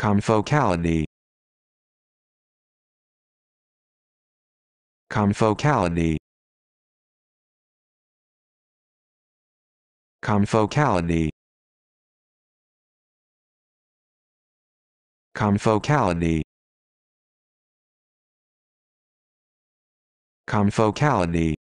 Confocality Confocality Confocality Confocality Confocality